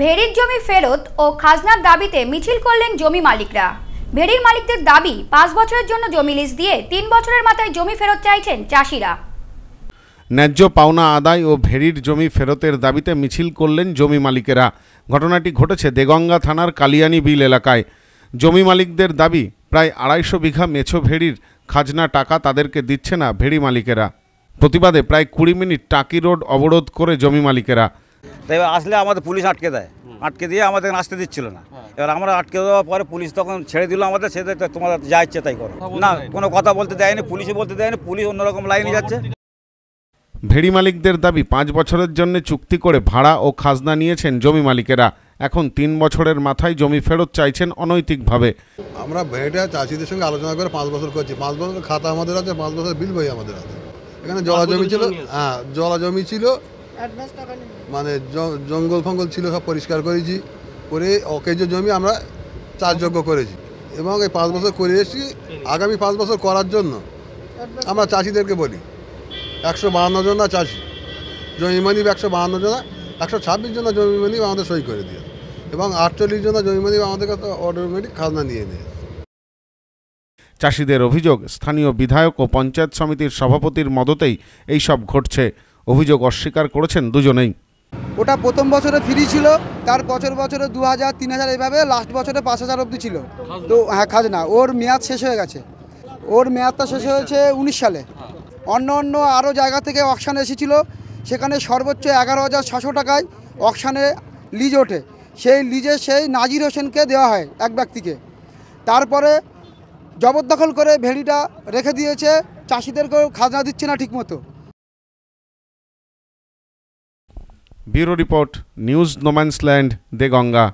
ভেড়ির জমি ফেরত ও খাজনার দাবিতে মিছিল করলেন জমি মালিকরা ভেড়ির মালিকদের দাবি পাঁচ বছরের জন্য জমি লিজ দিয়ে তিন বছরের মাথায় জমি ফেরত চাইছেন চাষিরা ন্যায্য পাওনা আদায় ও ভেড়ির জমি ফেরতের দাবিতে মিছিল করলেন জমি মালিকেরা ঘটনাটি ঘটেছে দেগঙ্গা থানার কালিয়ানি বিল এলাকায় জমি মালিকদের দাবি প্রায় আড়াইশো বিঘা মেছো ভেড়ির খাজনা টাকা তাদেরকে দিচ্ছে না ভেড়ি মালিকেরা প্রতিবাদে প্রায় কুড়ি মিনিট টাকি রোড অবরোধ করে জমি মালিকেরা তো এবার আসলে আমাদের পুলিশ আটকে দেয় আটকে দিয়ে আমাদের আসতে দিচ্ছিল না হ্যাঁ। এবার আমরা আটকে দেওয়ার পরে পুলিশ তখন ছেড়ে দিল আমাদের সে তোমাদের যা ইচ্ছে তাই করো না কোনো কথা বলতে দেয়নি পুলিশে বলতে দেয়নি পুলিশ অন্যরকম লাইনে যাচ্ছে ভেড়ি মালিকদের দাবি পাঁচ বছরের জন্য চুক্তি করে ভাড়া ও খাজনা নিয়েছেন জমি মালিকেরা এখন তিন বছরের মাথায় জমি ফেরত চাইছেন অনৈতিকভাবে আমরা ভেড়িটা চাষিদের সঙ্গে আলোচনা করে পাঁচ বছর করছি পাঁচ বছর খাতা আমাদের আছে পাঁচ বছর বিল বই আমাদের আছে এখানে জলা জমি হ্যাঁ, ছিল হ্যাঁ জলা জমি ছিল মানে জঙ্গল ফঙ্গল ছিল সব পরিষ্কার করেছি করে অকেজ জমি আমরা চাষযোগ্য করেছি এবং এই পাঁচ বছর করে এসেছি আগামী পাঁচ বছর করার জন্য আমরা চাষিদেরকে বলি একশো বাহান্ন না চাষি জমি মালিক একশো বাহান্ন জন একশো ছাব্বিশ জন জমি মানি আমাদের সই করে দিয়ে এবং আটচল্লিশ জন জমি মানি আমাদের কাছে অটোমেটিক খাজনা নিয়ে নিয়ে চাষিদের অভিযোগ স্থানীয় বিধায়ক ও পঞ্চায়েত সমিতির সভাপতির মদতেই এইসব ঘটছে অভিযোগ অস্বীকার করেছেন দুজনেই ওটা প্রথম বছরে ফ্রি ছিল তার বছর বছরে দু হাজার তিন হাজার এইভাবে লাস্ট বছরে পাঁচ হাজার অবধি ছিল তো হ্যাঁ খাজনা ওর মেয়াদ শেষ হয়ে গেছে ওর মেয়াদটা শেষ হয়েছে উনিশ সালে অন্য অন্য আরও জায়গা থেকে অকশান এসেছিল সেখানে সর্বোচ্চ এগারো হাজার ছশো টাকায় অকশানে লিজ ওঠে সেই লিজে সেই নাজির হোসেনকে দেওয়া হয় এক ব্যক্তিকে তারপরে জবরদখল করে ভেড়িটা রেখে দিয়েছে চাষিদেরকেও খাজনা দিচ্ছে না ঠিকমতো ব্যুরো রিপোর্ট নিউজ নোম্যান্সল্যান্ড দে গঙ্গা